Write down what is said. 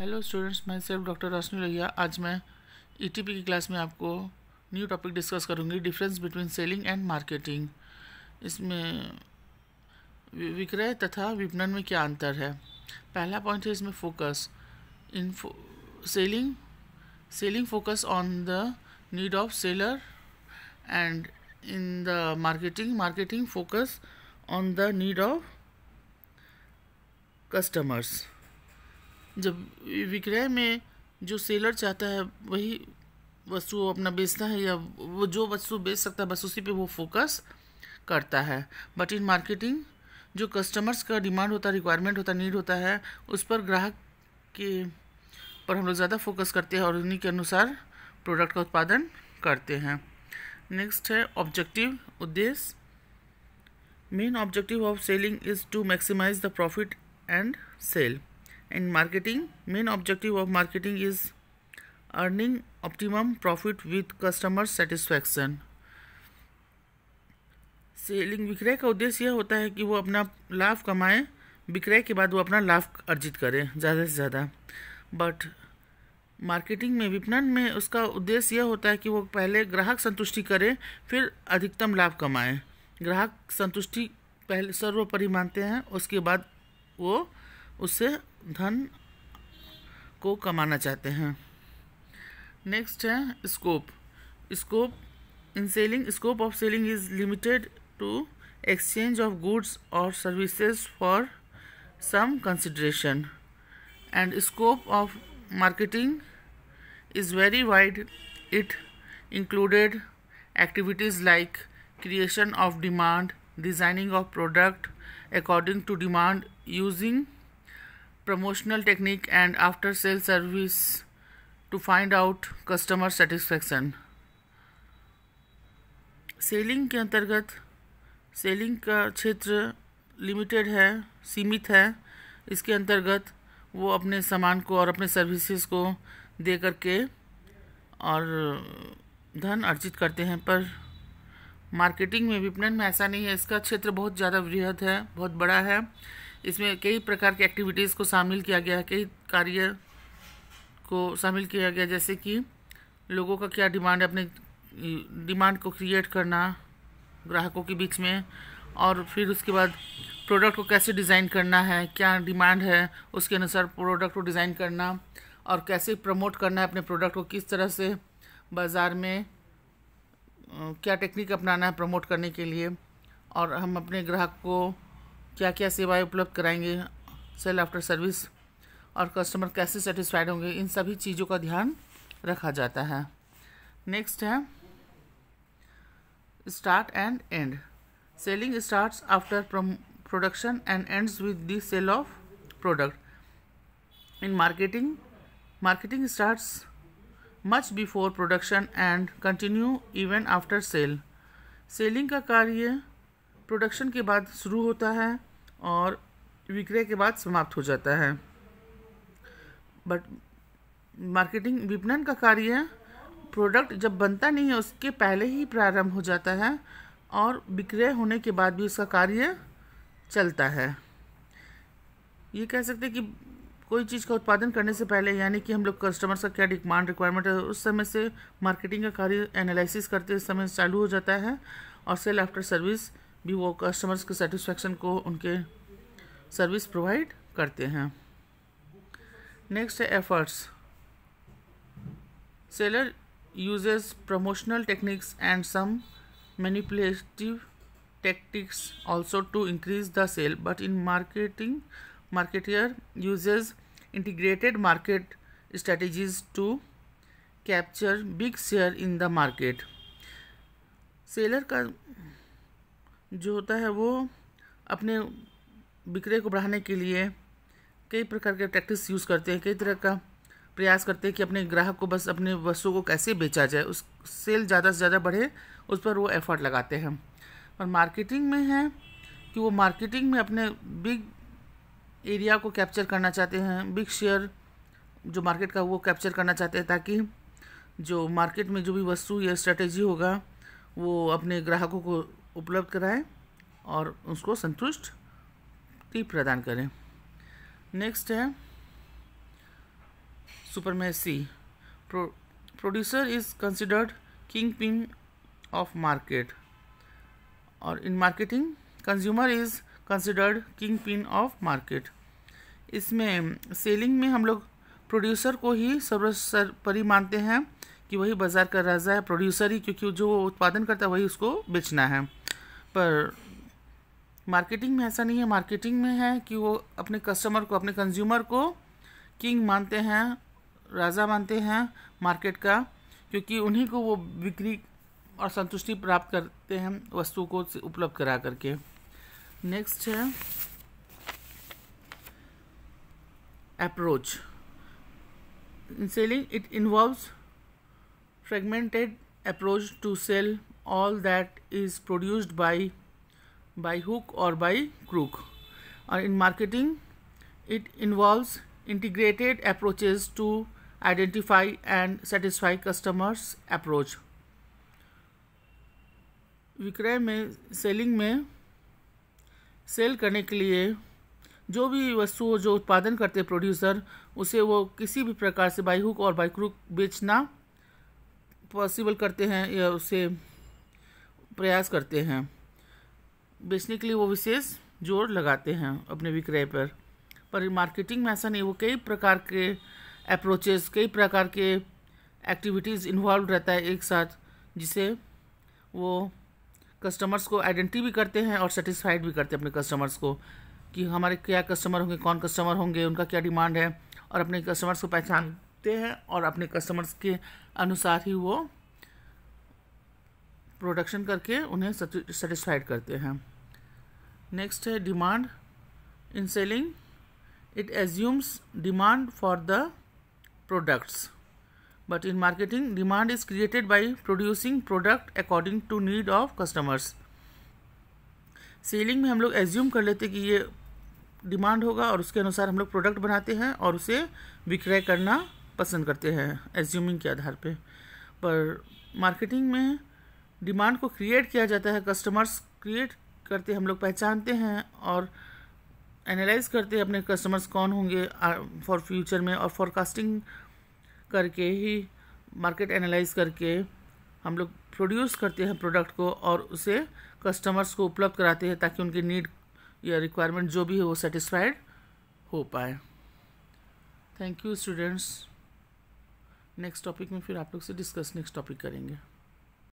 Hello students मैं self doctor Roshni Lohia आज मैं ईटीपी e की क्लास में आपको न्यू टॉपिक डिस्कस करूंगी difference between selling and marketing इसमें विक्रय तथा विपणन में क्या अंतर है पहला पॉइंट है इसमें focus in selling selling focus on the need of seller and in the marketing marketing focus on the need of customers जब विक्रय में जो सेलर चाहता है वही वस्तु अपना बेचता है या वो जो वस्तु बेच सकता है बस उसी पे वो फोकस करता है बट इन मार्केटिंग जो कस्टमर्स का डिमांड होता है रिक्वायरमेंट होता है नीड होता है उस पर ग्राहक के पर हम लोग ज़्यादा फोकस करते हैं और उन्हीं के अनुसार प्रोडक्ट का उत्पादन करते हैं नेक्स्ट है ऑब्जेक्टिव उद्देश्य main objective of selling is to maximise the profit and sale in marketing main objective of marketing is earning optimum profit with customer satisfaction selling विक्रय का उद्देश्य यह होता है कि वो अपना लाभ कमाएं विक्रय के बाद वो अपना लाभ अर्जित करें ज़्यादा से ज़्यादा बट मार्केटिंग में विपणन में उसका उद्देश्य यह होता है कि वो पहले ग्राहक संतुष्टि करें फिर अधिकतम लाभ कमाएं ग्राहक संतुष्टि पहले सर्वोपरि मानते हैं उसके बाद वो उससे धन को कमाना चाहते हैं नेक्स्ट है scope scope in selling scope of selling is limited to exchange of goods और services for some consideration and scope of marketing is very wide it included activities like creation of demand designing of product according to demand using promotional technique and after sale service to find out customer satisfaction selling के अंतर्गत selling का क्षेत्र limited है सीमित है इसके अंतर्गत वो अपने सामान को और अपने सर्विसेज को दे करके और धन अर्जित करते हैं पर मार्केटिंग में विपणन में ऐसा नहीं है इसका क्षेत्र बहुत ज़्यादा वृहद है बहुत बड़ा है इसमें कई प्रकार की एक्टिविटीज़ को शामिल किया गया है कई कार्य को शामिल किया गया जैसे कि लोगों का क्या डिमांड है अपने डिमांड को क्रिएट करना ग्राहकों के बीच में और फिर उसके बाद प्रोडक्ट को कैसे डिज़ाइन करना है क्या डिमांड है उसके अनुसार प्रोडक्ट को डिज़ाइन करना और कैसे प्रमोट करना है अपने प्रोडक्ट को किस तरह से बाज़ार में क्या टेक्निक अपनाना है प्रमोट करने के लिए और हम अपने ग्राहक को क्या क्या सेवाएं उपलब्ध कराएंगे सेल आफ्टर सर्विस और कस्टमर कैसे सेटिस्फाइड होंगे इन सभी चीज़ों का ध्यान रखा जाता है नेक्स्ट है start and end selling starts after production and ends with the sale of product in marketing marketing starts much before production and continue even after sale selling का कार्य प्रोडक्शन के बाद शुरू होता है और विक्रय के बाद समाप्त हो जाता है बट मार्केटिंग विपणन का कार्य प्रोडक्ट जब बनता नहीं है उसके पहले ही प्रारंभ हो जाता है और विक्रय होने के बाद भी उसका कार्य चलता है ये कह सकते हैं कि कोई चीज़ का उत्पादन करने से पहले यानी कि हम लोग कस्टमर्स का क्या डिमांड रिक्वायरमेंट है उस समय से मार्केटिंग का कार्य एनालिसिस करते समय चालू हो जाता है और सेल आफ्टर सर्विस भी वो कस्टमर्स के सेटिस्फेक्शन को उनके सर्विस प्रोवाइड करते हैं नेक्स्ट है efforts seller uses promotional techniques and some manipulative tactics also to increase the sale but in marketing marketer uses integrated market strategies to capture big share in the market seller का जो होता है वो अपने बिक्रे को बढ़ाने के लिए कई प्रकार के टैक्टिक्स यूज़ करते हैं कई तरह का प्रयास करते हैं कि अपने ग्राहक को बस अपने वस्तुओं को कैसे बेचा जाए उस सेल ज़्यादा से ज़्यादा बढ़े उस पर वो एफर्ट लगाते हैं और मार्केटिंग में है कि वो मार्केटिंग में अपने बिग एरिया को कैप्चर करना चाहते हैं बिग शेयर जो मार्केट का वो कैप्चर करना चाहते हैं ताकि जो मार्केट में जो भी वस्तु या स्ट्रेटेजी होगा वो अपने ग्राहकों को उपलब्ध कराएं और उसको संतुष्टि प्रदान करें नेक्स्ट है supremacy producer is considered kingpin of market और in marketing consumer is considered kingpin of market इसमें सेलिंग में हम लोग प्रोड्यूसर को ही सर्वसर्वपरि मानते हैं कि वही बाज़ार का राजा है प्रोड्यूसर ही क्योंकि जो उत्पादन करता है वही उसको बेचना है पर मार्केटिंग में ऐसा नहीं है मार्केटिंग में है कि वो अपने कस्टमर को अपने कंज्यूमर को किंग मानते हैं राजा मानते हैं मार्केट का क्योंकि उन्हीं को वो बिक्री और संतुष्टि प्राप्त करते हैं वस्तु को उपलब्ध करा करके नेक्स्ट है approach in selling it involve fragmented approach to sale all that is produced by by hook or by crook. Uh, in marketing, it involves integrated approaches to identify and satisfy customers approach. विक्रय में selling में cell करने के लिए जो भी वस्तु जो उत्पादन करते प्रोड्यूसर उसे वो किसी भी प्रकार से बाई हुक और बाई क्रूक बेचना पॉसिबल करते हैं या उसे प्रयास करते हैं बेचने के लिए वो विशेष जोर लगाते हैं अपने विक्रय पर पर मार्केटिंग में ऐसा नहीं वो कई प्रकार के अप्रोचेस कई प्रकार के एक्टिविटीज़ इन्वॉल्व रहता है एक साथ जिसे वो कस्टमर्स को आइडेंटी भी करते हैं और सेटिस्फाइड भी करते हैं अपने कस्टमर्स को कि हमारे क्या कस्टमर होंगे कौन कस्टमर होंगे उनका क्या डिमांड है और अपने कस्टमर्स को पहचानते हैं और अपने कस्टमर्स के अनुसार ही वो प्रोडक्शन करके उन्हें सेटिस्फाइड करते हैं नेक्स्ट है demand in selling it assumes demand for the products but in marketing demand is created by producing product according to need of customers selling में हम लोग एज्यूम कर लेते कि ये डिमांड होगा और उसके अनुसार हम लोग प्रोडक्ट बनाते हैं और उसे विक्रय करना पसंद करते हैं एज्यूमिंग के आधार पे पर मार्केटिंग में डिमांड को क्रिएट किया जाता है कस्टमर्स क्रिएट करते हम लोग पहचानते हैं और एनालाइज करते हैं अपने कस्टमर्स कौन होंगे फॉर फ्यूचर में और फॉरकास्टिंग करके ही मार्केट एनालाइज करके हम लोग प्रोड्यूस करते हैं प्रोडक्ट को और उसे कस्टमर्स को उपलब्ध कराते हैं ताकि उनकी नीड या रिक्वायरमेंट जो भी है वो सेटिस्फाइड हो पाए thank you students next topic में फिर आप लोग से डिस्कस नेक्स्ट टॉपिक करेंगे